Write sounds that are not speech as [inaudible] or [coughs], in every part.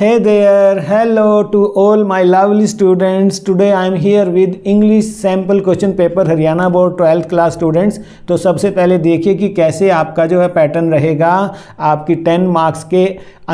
Hey there, hello to all my lovely students. Today I am here with English sample question paper Haryana board twelfth class students तो सबसे पहले देखिए कि कैसे आपका जो है पैटर्न रहेगा आपकी टेन मार्क्स के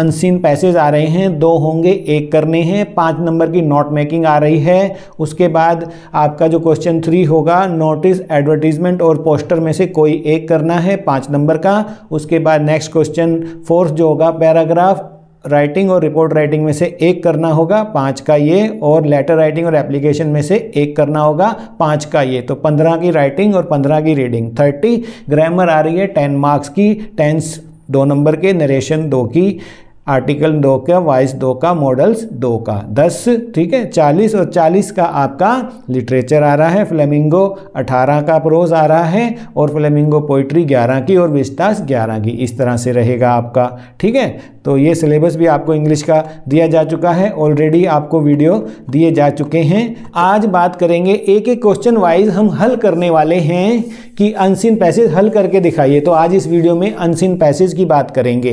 अनसीन पैसेज आ रहे हैं दो होंगे एक करने हैं पाँच नंबर की नोट मेकिंग आ रही है उसके बाद आपका जो क्वेश्चन थ्री होगा नोटिस एडवर्टीजमेंट और पोस्टर में से कोई एक करना है पाँच नंबर का उसके बाद नेक्स्ट क्वेश्चन फोर्थ जो होगा पैराग्राफ राइटिंग और रिपोर्ट राइटिंग में से एक करना होगा पाँच का ये और लेटर राइटिंग और एप्लीकेशन में से एक करना होगा पाँच का ये तो पंद्रह की राइटिंग और पंद्रह की रीडिंग थर्टी ग्रामर आ रही है टेन मार्क्स की टेंस दो नंबर के नरेशन दो की आर्टिकल दो का वॉइस दो का मॉडल्स दो का दस ठीक है चालीस और चालीस का आपका लिटरेचर आ रहा है फ्लेमिंगो अठारह का प्रोज आ रहा है और फ्लेमिंगो पोइट्री ग्यारह की और विस्तास ग्यारह की इस तरह से रहेगा आपका ठीक है तो ये सिलेबस भी आपको इंग्लिश का दिया जा चुका है ऑलरेडी आपको वीडियो दिए जा चुके हैं आज बात करेंगे एक एक क्वेश्चन वाइज हम हल करने वाले हैं कि अनसिन पैसेज हल करके दिखाइए तो आज इस वीडियो में अनसिन पैसेज की बात करेंगे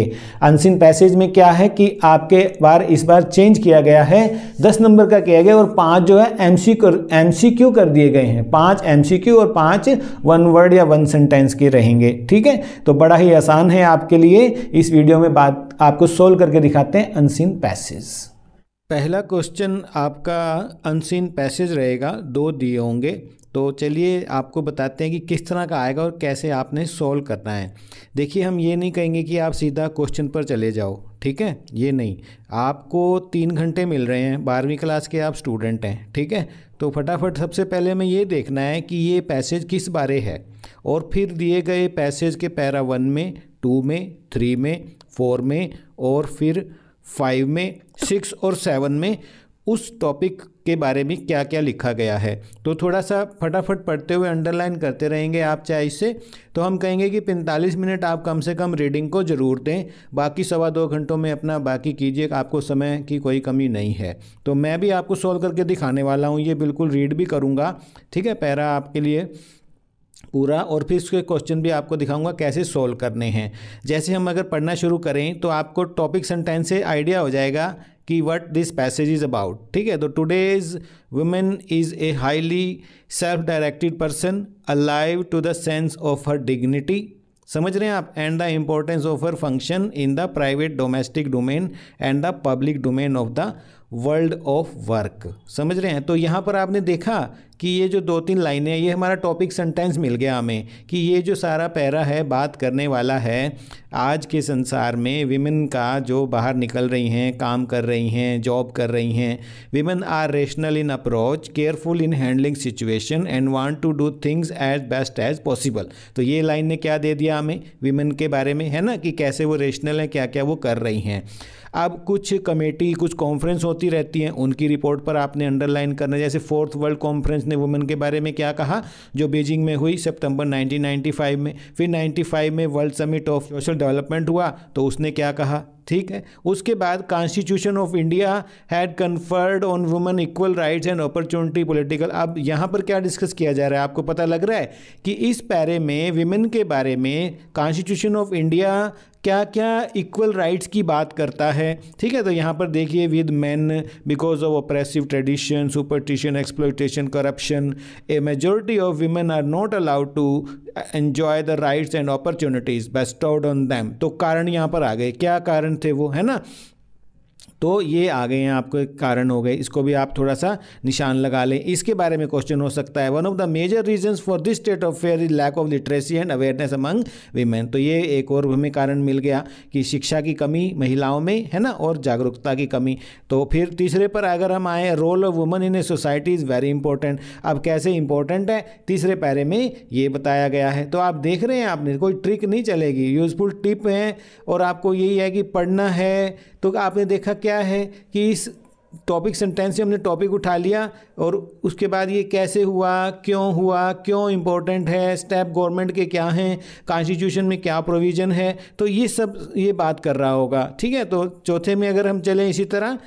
अनसिन पैसेज में क्या है कि आपके बार इस बार चेंज किया गया है दस नंबर का किया गया और पाँच जो है एम सी क्यू कर दिए गए हैं पाँच क्यू और पाँच वन वर्ड या वन सेंटेंस के रहेंगे ठीक है तो बड़ा ही आसान है आपके लिए इस वीडियो में बात आप आपको सोल्व करके दिखाते हैं अनसीन पैसेज पहला क्वेश्चन आपका अनसीन पैसेज रहेगा दो दिए होंगे तो चलिए आपको बताते हैं कि किस तरह का आएगा और कैसे आपने सॉल्व करना है देखिए हम ये नहीं कहेंगे कि आप सीधा क्वेश्चन पर चले जाओ ठीक है ये नहीं आपको तीन घंटे मिल रहे हैं बारहवीं क्लास के आप स्टूडेंट हैं ठीक है तो फटाफट सबसे पहले हमें ये देखना है कि ये पैसेज किस बारे है और फिर दिए गए पैसेज के पैरा वन में टू में थ्री में फोर में और फिर फाइव में सिक्स और सेवन में उस टॉपिक के बारे में क्या क्या लिखा गया है तो थोड़ा सा फटाफट पढ़ते हुए अंडरलाइन करते रहेंगे आप चाहे इससे तो हम कहेंगे कि 45 मिनट आप कम से कम रीडिंग को ज़रूर दें बाकी सवा दो घंटों में अपना बाकी कीजिए आपको समय की कोई कमी नहीं है तो मैं भी आपको सॉल्व करके दिखाने वाला हूँ ये बिल्कुल रीड भी करूँगा ठीक है पैरा आपके लिए पूरा और फिर उसके क्वेश्चन भी आपको दिखाऊंगा कैसे सॉल्व करने हैं जैसे हम अगर पढ़ना शुरू करें तो आपको टॉपिक सेंटेंस से आइडिया हो जाएगा कि what this passage is about ठीक है तो today's women is a highly self directed person alive to the sense of her dignity समझ रहे हैं आप and the importance of her function in the private domestic domain and the public domain of the world of work समझ रहे हैं तो यहाँ पर आपने देखा कि ये जो दो तीन लाइनें ये हमारा टॉपिक सेंटेंस मिल गया हमें कि ये जो सारा पैरा है बात करने वाला है आज के संसार में विमेन का जो बाहर निकल रही हैं काम कर रही हैं जॉब कर रही हैं women are rational in approach careful in handling situation and want to do things as best as possible तो ये लाइन ने क्या दे दिया हमें विमेन के बारे में है ना कि कैसे वो रेशनल हैं क्या क्या वो कर रही हैं अब कुछ कमेटी कुछ कॉन्फ्रेंस होती होती रहती हैं उनकी रिपोर्ट पर आपने अंडरलाइन करना जैसे फोर्थ वर्ल्ड कॉन्फ्रेंस ने वुमेन के बारे में क्या कहा जो बीजिंग में हुई सितंबर 1995 में फिर 95 में world summit of social development हुआ तो उसने क्या कहा ठीक है उसके बाद constitution of India had conferred on women equal rights and opportunity political अब यहाँ पर क्या डिस्कस किया जा रहा है आपको पता लग रहा है कि इस पैरे में वुमेन के बारे में कॉन्स्टिट्यूशन ऑफ इंडिया क्या क्या इक्वल राइट्स की बात करता है ठीक है तो यहाँ पर देखिए with man because of oppressive tradition superstition exploitation corruption a majority of women are not allowed to enjoy the rights and opportunities bestowed on them तो कारण यहाँ पर आ गए क्या कारण थे वो है ना तो ये आ गए हैं आपको एक कारण हो गए इसको भी आप थोड़ा सा निशान लगा लें इसके बारे में क्वेश्चन हो सकता है one of the major reasons for this state of affair is lack of literacy and awareness among women तो ये एक और हमें कारण मिल गया कि शिक्षा की कमी महिलाओं में है ना और जागरूकता की कमी तो फिर तीसरे पर अगर हम आए role of woman in a society is very important अब कैसे इंपॉर्टेंट है तीसरे पैरे में ये बताया गया है तो आप देख रहे हैं आपने कोई ट्रिक नहीं चलेगी यूजफुल टिप है और आपको यही है कि पढ़ना है तो आपने देखा क्या है कि इस टॉपिक सेंटेंस से हमने टॉपिक उठा लिया और उसके बाद ये कैसे हुआ क्यों हुआ क्यों इम्पोर्टेंट है स्टेप गवर्नमेंट के क्या हैं कॉन्स्टिट्यूशन में क्या प्रोविज़न है तो ये सब ये बात कर रहा होगा ठीक है तो चौथे में अगर हम चलें इसी तरह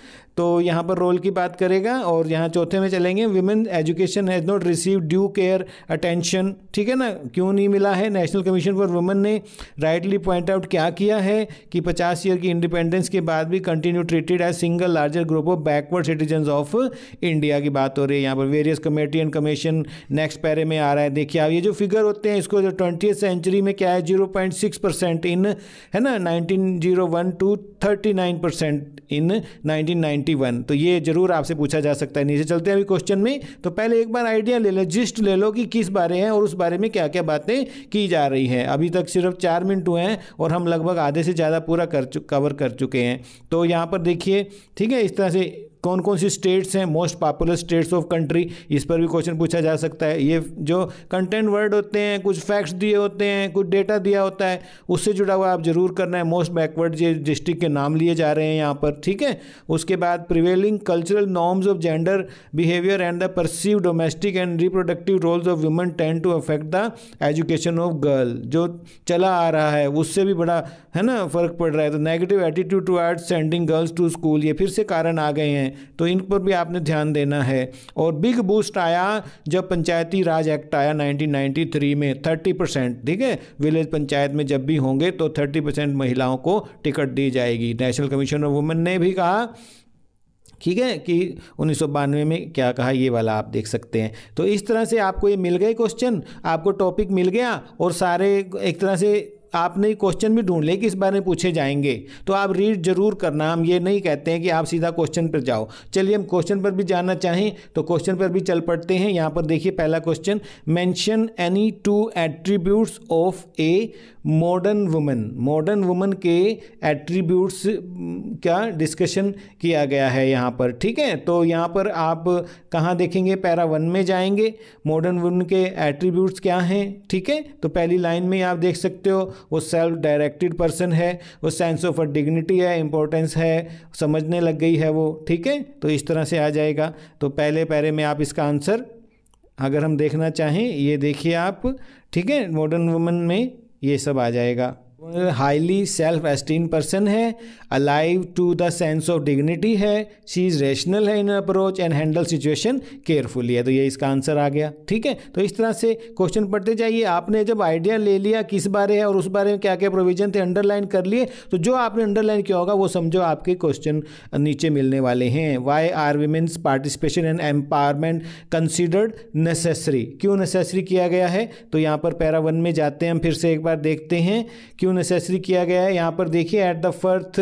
तो यहाँ पर रोल की बात करेगा और यहाँ चौथे में चलेंगे women education has not receive due care attention ठीक है ना क्यों नहीं मिला है नेशनल कमीशन फॉर वुमेन ने राइटली पॉइंट आउट क्या किया है कि पचास ईयर की इंडिपेंडेंस के बाद भी continue treated as single larger group of backward citizen of India की बात हो रही है यहाँ पर various committee and commission next पैरे में आ रहा है देखिए आप ये जो फिगर होते हैं इसको जो ट्वेंटी सेंचुरी में क्या है zero point six percent in है ना nineteen zero one to thirty nine percent in nineteen one तो ये जरूर आपसे पूछा जा सकता है नीचे चलते हैं अभी क्वेश्चन में तो पहले एक बार आइडिया ले लें जिस्ट ले लो कि किस बारे हैं और उस बारे में क्या क्या बातें की जा रही हैं अभी तक सिर्फ चार मिनट हुए हैं और हम लगभग आधे से ज़्यादा पूरा कर कवर कर चुके हैं तो यहाँ पर देखिए ठीक है इस तरह से कौन कौन सी स्टेट्स हैं most popular states of country इस पर भी क्वेश्चन पूछा जा सकता है ये जो कंटेंट वर्ड होते हैं कुछ फैक्ट्स दिए होते हैं कुछ डेटा दिया होता है उससे जुड़ा हुआ आप जरूर करना है मोस्ट बैकवर्ड ये डिस्ट्रिक्ट के नाम लिए जा रहे हैं यहाँ पर ठीक है उसके बाद prevailing cultural norms of gender behaviour and the perceive domestic and reproductive roles of women tend to affect the education of girl जो चला आ रहा है उससे भी बड़ा है ना फर्क पड़ रहा है तो negative attitude towards sending girls to school ये फिर से कारण आ गए हैं तो इन पर भी आपने ध्यान देना है और बिग बूस्ट आया जब पंचायती राज एक्ट आया 1993 में 30 परसेंट ठीक है विलेज पंचायत में जब भी होंगे तो 30 परसेंट महिलाओं को टिकट दी जाएगी नेशनल कमीशन ऑफ वुमेन ने भी कहा ठीक है कि उन्नीस में क्या कहा ये वाला आप देख सकते हैं तो इस तरह से आपको ये मिल गए क्वेश्चन आपको टॉपिक मिल गया और सारे एक तरह से आपने क्वेश्चन भी ढूंढ ले कि इस बारे में पूछे जाएंगे तो आप रीड जरूर करना हम ये नहीं कहते हैं कि आप सीधा क्वेश्चन पर जाओ चलिए हम क्वेश्चन पर भी जाना चाहें तो क्वेश्चन पर भी चल पड़ते हैं यहाँ पर देखिए पहला question mention any two attributes of a modern women modern women के एट्रीब्यूट्स का डिस्कशन किया गया है यहाँ पर ठीक है तो यहाँ पर आप कहाँ देखेंगे पैरा वन में जाएंगे मॉडर्न वुमेन के एट्रीब्यूट्स क्या हैं ठीक है तो पहली लाइन में आप देख सकते हो वो सेल्फ डायरेक्टेड पर्सन है वो सेंस ऑफ अ डिग्निटी है इंपॉर्टेंस है समझने लग गई है वो ठीक है तो इस तरह से आ जाएगा तो पहले पैरे में आप इसका आंसर अगर हम देखना चाहें ये देखिए आप ठीक है मॉडर्न वुमन में ये सब आ जाएगा हाईली सेल्फ एस्टीम पर्सन है alive to the sense of dignity है शी इज़ रेशनल है in approach and handle situation carefully है तो ये इसका आंसर आ गया ठीक है तो इस तरह से क्वेश्चन पढ़ते जाइए आपने जब आइडिया ले लिया किस बारे है और उस बारे में क्या क्या प्रोविजन थे अंडरलाइन कर लिए तो जो आपने अंडरलाइन किया होगा वो समझो आपके क्वेश्चन नीचे मिलने वाले हैं why are women's participation and empowerment considered necessary क्यों नेसेसरी किया गया है तो यहाँ पर पैरा वन में जाते हैं हम फिर से एक बार देखते हैं क्यों क्यों नेसेसरी किया गया है यहाँ पर देखिए at the fourth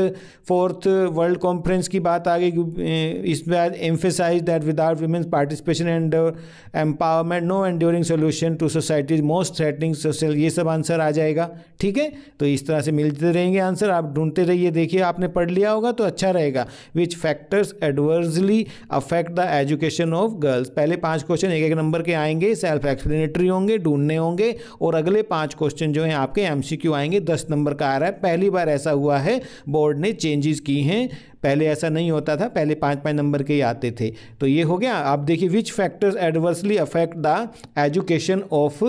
fourth world conference की बात आ गई इस बार emphasise that without women's participation and empowerment no enduring solution to society's most threatening social ये सब आंसर आ जाएगा ठीक है तो इस तरह से मिलते रहेंगे आंसर आप ढूंढते रहिए देखिए आपने पढ़ लिया होगा तो अच्छा रहेगा which factors adversely affect the education of girls पहले पांच क्वेश्चन एक एक नंबर के आएंगे सेल्फ एक्सप्लेनेटरी होंगे ढूंढने होंगे और अगले पांच क्वेश्चन जो हैं आपके एमसीक्यू आएंगे दस दस नंबर का आ रहा है पहली बार ऐसा हुआ है बोर्ड ने चेंजेस की हैं पहले ऐसा नहीं होता था पहले पाँच पाँच नंबर के ही आते थे तो ये हो गया आप देखिए which factors adversely affect the education of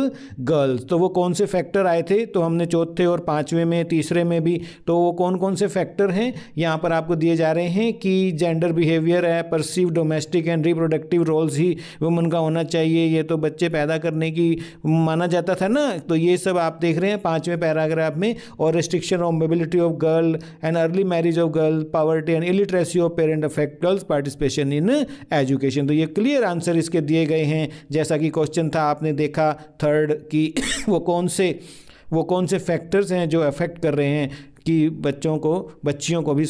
girls तो वो कौन से फैक्टर आए थे तो हमने चौथे और पाँचवें में तीसरे में भी तो वो कौन कौन से फैक्टर हैं यहाँ पर आपको दिए जा रहे हैं कि जेंडर बिहेवियर है perceive domestic and reproductive roles ही वुमन का होना चाहिए ये तो बच्चे पैदा करने की माना जाता था ना तो ये सब आप देख रहे हैं पाँचवें पैराग्राफ में और restriction of mobility of girl and early marriage of girl poverty and illiteracy of parent affect girls participation in education तो ये क्लियर आंसर इसके दिए गए हैं जैसा कि क्वेश्चन था आपने देखा थर्ड कि [coughs] वो कौन से वो कौन से फैक्टर्स हैं जो अफेक्ट कर रहे हैं कि बच्चों को बच्चियों को भी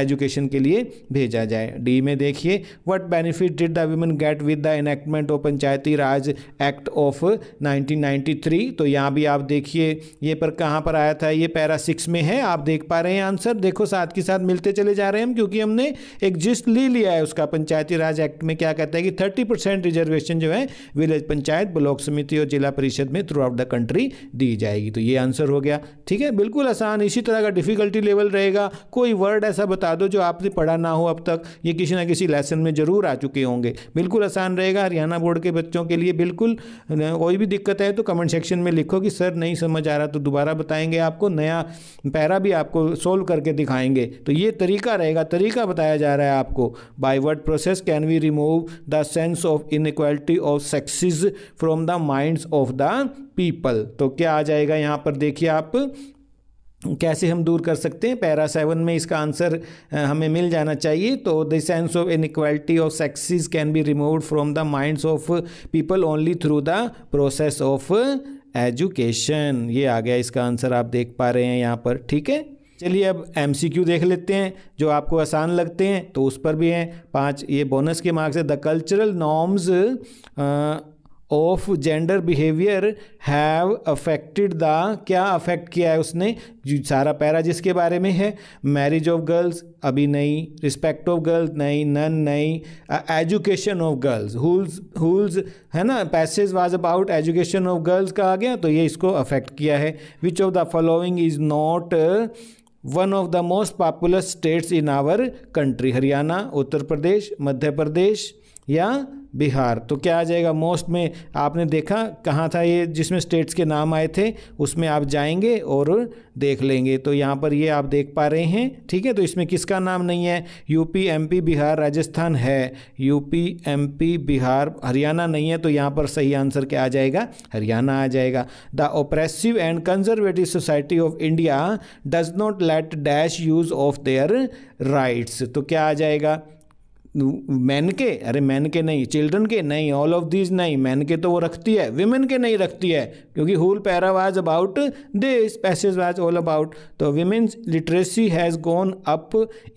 एजुकेशन के लिए भेजा जाए डी में देखिए what benefit did the women get with the enactment of panchayati raj act of 1993 तो यहाँ भी आप देखिए ये पर कहाँ पर आया था ये पैरा सिक्स में है आप देख पा रहे हैं आंसर देखो साथ के साथ मिलते चले जा रहे हैं हम क्योंकि हमने एक जिस्ट ले लिया है उसका पंचायती राज एक्ट में क्या कहता है कि थर्टी परसेंट रिजर्वेशन जो है विलेज पंचायत ब्लॉक समिति और जिला परिषद में थ्रू आउट द कंट्री दी जाएगी तो ये आंसर हो गया ठीक है बिल्कुल आसान इसी तरह का डिफ़िकल्टी लेवल रहेगा कोई वर्ड ऐसा बता दो जो आपने पढ़ा ना हो अब तक ये किसी ना किसी लेसन में ज़रूर आ चुके होंगे बिल्कुल आसान रहेगा हरियाणा बोर्ड के बच्चों के लिए बिल्कुल कोई भी दिक्कत है तो कमेंट सेक्शन में लिखो कि सर नहीं समझ आ रहा तो दोबारा बताएंगे आपको नया पैरा भी आपको सोल्व करके दिखाएंगे तो ये तरीका रहेगा तरीका बताया जा रहा है आपको by word process can we remove the sense of inequality of sexes from the minds of the people तो क्या आ जाएगा यहाँ पर देखिए आप कैसे हम दूर कर सकते हैं पैरा सेवन में इसका आंसर हमें मिल जाना चाहिए तो the sense of inequality of sexes can be remove from the minds of people only through the process of education ये आ गया इसका आंसर आप देख पा रहे हैं यहाँ पर ठीक है चलिए अब एम देख लेते हैं जो आपको आसान लगते हैं तो उस पर भी हैं पाँच ये बोनस के मार्क्स है the cultural norms of gender behaviour have affected the क्या अफेक्ट किया है उसने सारा पैरा जिसके बारे में है मैरिज ऑफ गर्ल्स अभी नहीं रिस्पेक्ट ऑफ गर्ल्स नहीं नन नहीं एजुकेशन ऑफ गर्ल्स हुल्स हुल्स है ना passage was about education of girls का आ गया तो ये इसको अफेक्ट किया है which of the following is not one of the most popular states in our country Haryana Uttar Pradesh Madhya Pradesh या बिहार तो क्या आ जाएगा मोस्ट में आपने देखा कहाँ था ये जिसमें स्टेट्स के नाम आए थे उसमें आप जाएंगे और देख लेंगे तो यहाँ पर ये आप देख पा रहे हैं ठीक है तो इसमें किसका नाम नहीं है यूपी एमपी बिहार राजस्थान है यूपी एमपी बिहार हरियाणा नहीं है तो यहाँ पर सही आंसर क्या आ जाएगा हरियाणा आ जाएगा the oppressive and conservative society of India does not let dash use of their rights तो क्या आ जाएगा मैन के अरे मैन के नहीं चिल्ड्रन के नहीं ऑल ऑफ दीज नहीं मैन के तो वो रखती है विमेन के नहीं रखती है क्योंकि whole para was about this passage was all about तो women's literacy has gone up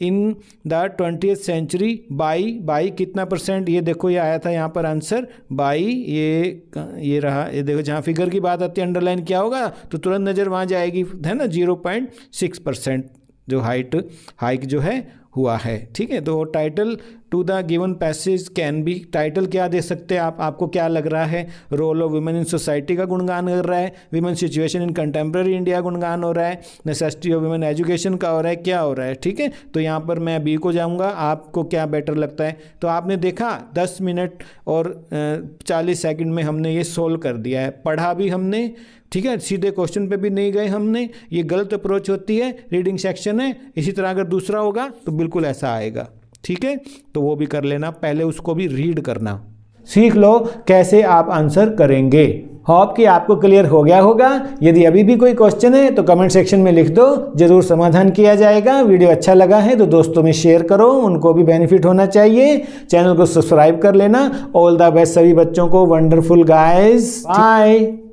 in the twenty century by by कितना परसेंट ये देखो ये आया था यहाँ पर आंसर बाई ये ये रहा ये देखो जहाँ फिगर की बात आती है अंडरलाइन क्या होगा तो तुरंत नज़र वहाँ जाएगी है ना जीरो पॉइंट सिक्स परसेंट जो हाइट हाइक जो है हुआ है ठीक है तो title to the given passage can be title क्या दे सकते हैं आप आपको क्या लग रहा है role of women in society का गुणगान कर रहा है women situation in contemporary India गुणगान हो रहा है नेसेसिटी ऑफ वुमेन एजुकेशन का हो रहा है क्या हो रहा है ठीक है तो यहाँ पर मैं बी को जाऊँगा आपको क्या बेटर लगता है तो आपने देखा दस मिनट और चालीस सेकेंड में हमने ये सोल्व कर दिया है पढ़ा भी हमने ठीक है सीधे क्वेश्चन पे भी नहीं गए हमने ये गलत अप्रोच होती है रीडिंग सेक्शन है इसी तरह अगर दूसरा होगा तो बिल्कुल ऐसा आएगा ठीक है तो वो भी कर लेना पहले उसको भी रीड करना सीख लो कैसे आप आंसर करेंगे होप कि आपको क्लियर हो गया होगा यदि अभी भी कोई क्वेश्चन है तो कमेंट सेक्शन में लिख दो ज़रूर समाधान किया जाएगा वीडियो अच्छा लगा है तो दोस्तों में शेयर करो उनको भी बेनिफिट होना चाहिए चैनल को सब्सक्राइब कर लेना ऑल द बेस्ट सभी बच्चों को वंडरफुल गाइज बाय